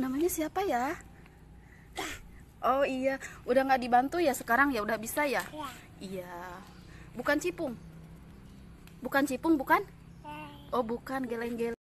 namanya siapa ya oh iya udah nggak dibantu ya sekarang ya udah bisa ya, ya. iya bukan cipung bukan cipung bukan oh bukan geleng-geleng